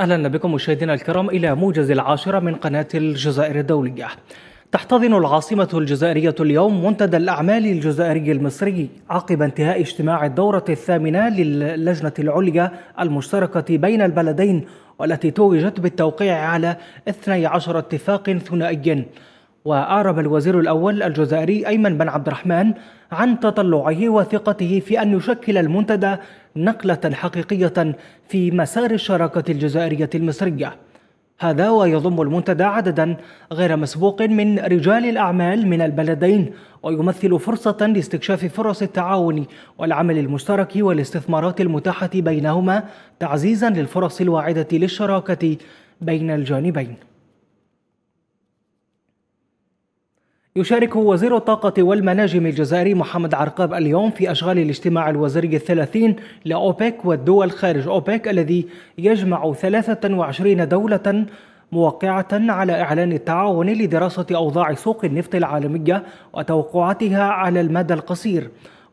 أهلا بكم مشاهدينا الكرام إلى موجز العاشرة من قناة الجزائر الدولية تحتضن العاصمة الجزائرية اليوم منتدى الأعمال الجزائري المصري عقب انتهاء اجتماع الدورة الثامنة للجنة العليا المشتركة بين البلدين والتي توجت بالتوقيع على 12 اتفاق ثنائي وأعرب الوزير الأول الجزائري أيمن بن عبد الرحمن عن تطلعه وثقته في أن يشكل المنتدى نقلة حقيقية في مسار الشراكة الجزائرية المصرية هذا ويضم المنتدى عددا غير مسبوق من رجال الأعمال من البلدين ويمثل فرصة لاستكشاف فرص التعاون والعمل المشترك والاستثمارات المتاحة بينهما تعزيزا للفرص الواعدة للشراكة بين الجانبين يشارك وزير الطاقة والمناجم الجزائري محمد عرقاب اليوم في أشغال الاجتماع الوزاري الثلاثين لأوبك والدول خارج أوبك الذي يجمع 23 دولة موقعة على إعلان التعاون لدراسة أوضاع سوق النفط العالمية وتوقعاتها على المدى القصير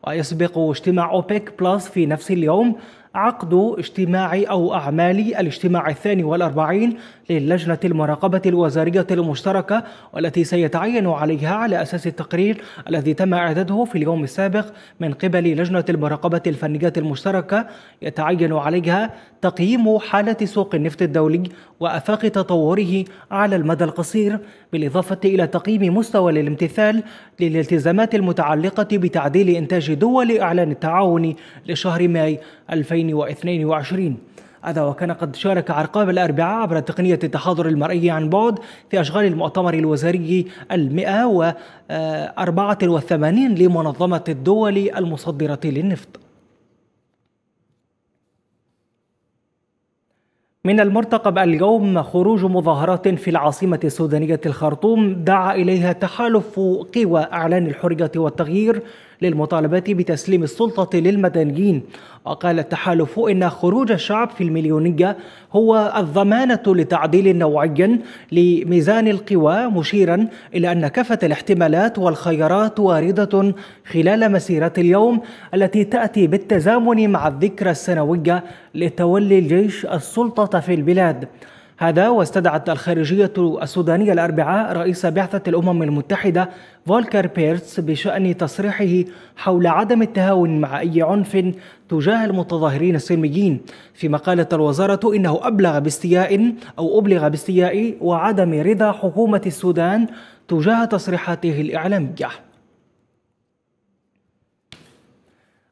ويسبق اجتماع أوبك بلس في نفس اليوم عقد اجتماع أو أعمال الاجتماع الثاني والأربعين للجنة المراقبة الوزارية المشتركة والتي سيتعين عليها على أساس التقرير الذي تم إعداده في اليوم السابق من قبل لجنة المراقبة الفنية المشتركة يتعين عليها تقييم حالة سوق النفط الدولي وآفاق تطوره على المدى القصير بالإضافة إلى تقييم مستوى الامتثال للالتزامات المتعلقة بتعديل إنتاج دول إعلان التعاون لشهر ماي 2020 2022 هذا وكان قد شارك عرقاب الأربعاء عبر تقنية التحاضر المرئي عن بعد في أشغال المؤتمر الوزاري المئة وأربعة وثمانين لمنظمة الدول المصدرة للنفط من المرتقب اليوم خروج مظاهرات في العاصمة السودانية الخرطوم دعا إليها تحالف قوى أعلان الحرية والتغيير للمطالبة بتسليم السلطة للمدنيين وقال التحالف إن خروج الشعب في المليونية هو الضمانة لتعديل نوعي لميزان القوى مشيرا إلى أن كافة الاحتمالات والخيارات واردة خلال مسيرة اليوم التي تأتي بالتزامن مع الذكرى السنوية لتولي الجيش السلطة في البلاد هذا واستدعت الخارجية السودانية الأربعاء رئيس بعثة الأمم المتحدة فولكر بيرتس بشأن تصريحه حول عدم التهاون مع أي عنف تجاه المتظاهرين السلميين فيما قالت الوزارة إنه أبلغ باستياء أو أبلغ باستياء وعدم رضا حكومة السودان تجاه تصريحاته الإعلامية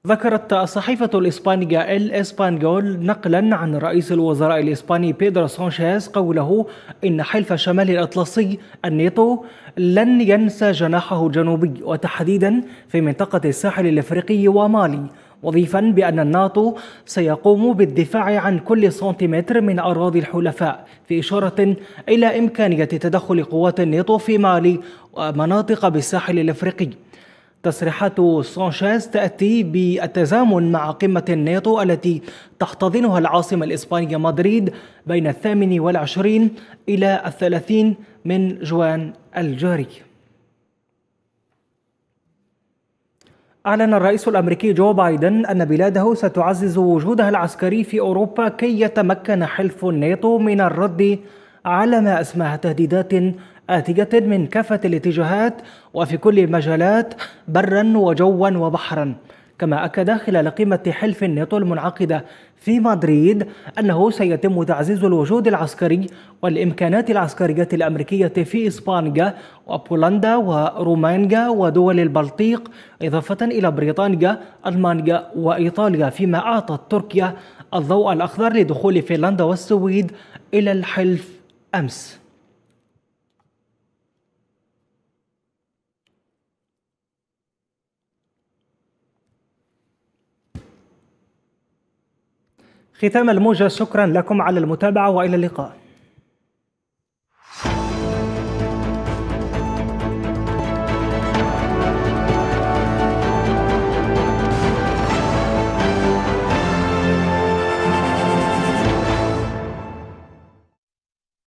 ذكرت صحيفة الإسبانية ال إسبانيول نقلا عن رئيس الوزراء الإسباني بيدرو سانشيز قوله إن حلف شمال الأطلسي الناتو لن ينسى جناحه الجنوبي وتحديدا في منطقة الساحل الإفريقي ومالي مضيفا بأن الناتو سيقوم بالدفاع عن كل سنتيمتر من أراضي الحلفاء في إشارة إلى إمكانية تدخل قوات الناتو في مالي ومناطق بالساحل الإفريقي تصريحات سانشيز تأتي بالتزامن مع قمة الناتو التي تحتضنها العاصمة الإسبانية مدريد بين الثامن والعشرين إلى الثلاثين من جوان الجاري أعلن الرئيس الأمريكي جو بايدن أن بلاده ستعزز وجودها العسكري في أوروبا كي يتمكن حلف الناتو من الرد على ما أسماها تهديدات آتية من كافة الاتجاهات وفي كل المجالات برا وجوا وبحرا كما أكد خلال قمة حلف الناتو المنعقدة في مدريد أنه سيتم تعزيز الوجود العسكري والإمكانات العسكرية الأمريكية في إسبانيا وبولندا ورومانيا ودول البلطيق إضافة إلى بريطانيا ألمانيا وإيطاليا فيما أعطت تركيا الضوء الأخضر لدخول فنلندا والسويد إلى الحلف أمس ختام الموجة شكرا لكم على المتابعة وإلى اللقاء